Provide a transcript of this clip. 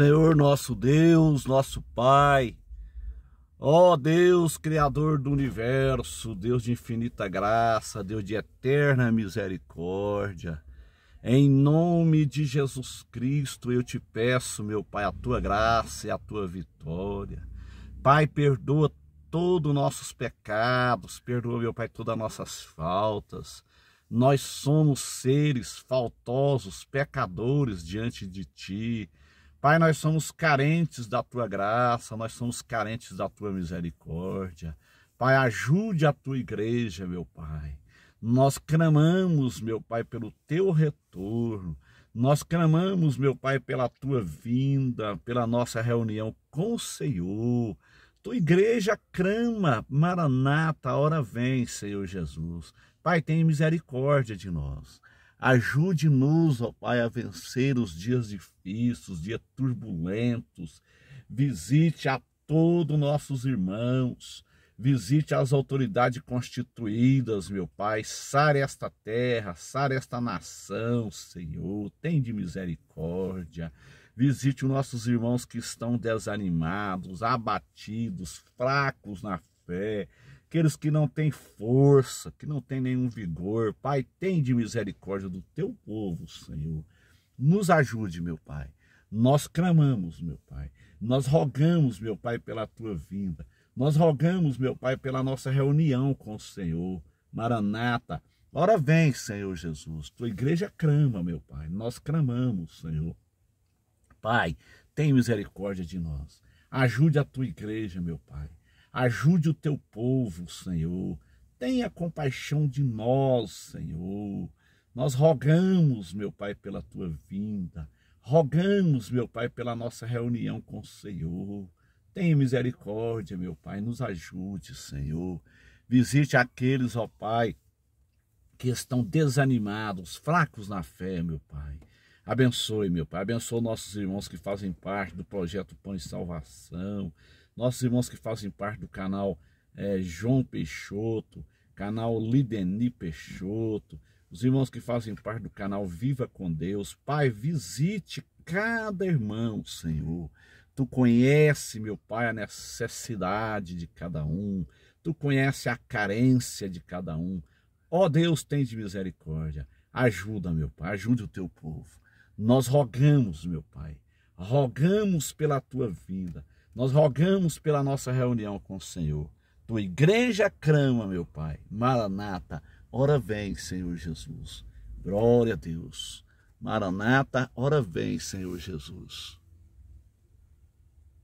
Senhor nosso Deus, nosso Pai, ó Deus, Criador do universo, Deus de infinita graça, Deus de eterna misericórdia, em nome de Jesus Cristo eu te peço, meu Pai, a tua graça e a tua vitória. Pai, perdoa todos os nossos pecados, perdoa, meu Pai, todas as nossas faltas. Nós somos seres faltosos, pecadores diante de Ti. Pai, nós somos carentes da tua graça, nós somos carentes da tua misericórdia. Pai, ajude a tua igreja, meu Pai. Nós clamamos, meu Pai, pelo teu retorno. Nós clamamos, meu Pai, pela tua vinda, pela nossa reunião com o Senhor. Tua igreja crama, Maranata, a hora vem, Senhor Jesus. Pai, tem misericórdia de nós. Ajude-nos, ó Pai, a vencer os dias difíceis, os dias turbulentos. Visite a todos nossos irmãos. Visite as autoridades constituídas, meu Pai. Sare esta terra, sare esta nação, Senhor. Tem de misericórdia. Visite os nossos irmãos que estão desanimados, abatidos, fracos na fé aqueles que não têm força, que não têm nenhum vigor. Pai, tem de misericórdia do teu povo, Senhor. Nos ajude, meu Pai. Nós clamamos, meu Pai. Nós rogamos, meu Pai, pela tua vinda. Nós rogamos, meu Pai, pela nossa reunião com o Senhor. Maranata, ora vem, Senhor Jesus. Tua igreja clama, meu Pai. Nós clamamos, Senhor. Pai, tem misericórdia de nós. Ajude a tua igreja, meu Pai. Ajude o teu povo, Senhor. Tenha compaixão de nós, Senhor. Nós rogamos, meu Pai, pela tua vinda. Rogamos, meu Pai, pela nossa reunião com o Senhor. Tenha misericórdia, meu Pai. Nos ajude, Senhor. Visite aqueles, ó Pai, que estão desanimados, fracos na fé, meu Pai. Abençoe, meu Pai. Abençoe nossos irmãos que fazem parte do projeto Pão e Salvação, nossos irmãos que fazem parte do canal é, João Peixoto, canal Lideni Peixoto, os irmãos que fazem parte do canal Viva com Deus. Pai, visite cada irmão, Senhor. Tu conhece, meu Pai, a necessidade de cada um. Tu conhece a carência de cada um. Ó oh, Deus, tem de misericórdia. Ajuda, meu Pai, ajude o teu povo. Nós rogamos, meu Pai, rogamos pela tua vida, nós rogamos pela nossa reunião com o Senhor. Tua igreja crama, meu Pai, Maranata, ora vem, Senhor Jesus. Glória a Deus. Maranata, ora vem, Senhor Jesus.